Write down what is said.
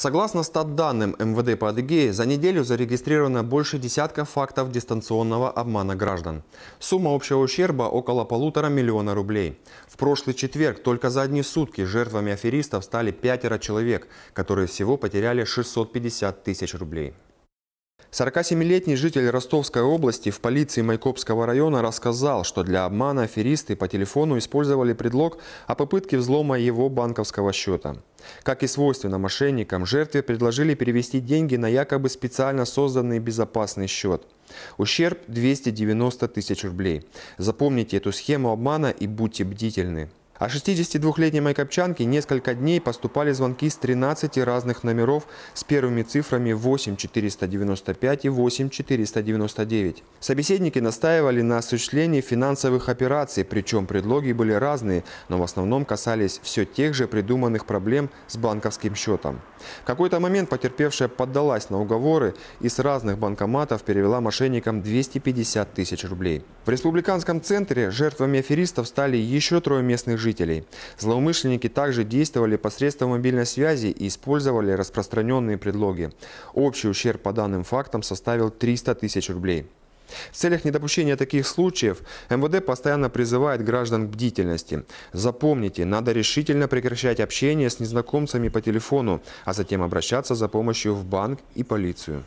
Согласно стат МВД по Адыгее, за неделю зарегистрировано больше десятка фактов дистанционного обмана граждан. Сумма общего ущерба около полутора миллиона рублей. В прошлый четверг только за одни сутки жертвами аферистов стали пятеро человек, которые всего потеряли 650 тысяч рублей. 47-летний житель Ростовской области в полиции Майкопского района рассказал, что для обмана аферисты по телефону использовали предлог о попытке взлома его банковского счета. Как и свойственно мошенникам, жертве предложили перевести деньги на якобы специально созданный безопасный счет. Ущерб 290 тысяч рублей. Запомните эту схему обмана и будьте бдительны. О 62-летней майкопчанке несколько дней поступали звонки с 13 разных номеров с первыми цифрами 8495 и 8499. Собеседники настаивали на осуществлении финансовых операций, причем предлоги были разные, но в основном касались все тех же придуманных проблем с банковским счетом. В какой-то момент потерпевшая поддалась на уговоры и с разных банкоматов перевела мошенникам 250 тысяч рублей. В республиканском центре жертвами аферистов стали еще трое местных жителей жителей. Злоумышленники также действовали посредством мобильной связи и использовали распространенные предлоги. Общий ущерб по данным фактам составил 300 тысяч рублей. В целях недопущения таких случаев МВД постоянно призывает граждан к бдительности. Запомните, надо решительно прекращать общение с незнакомцами по телефону, а затем обращаться за помощью в банк и полицию.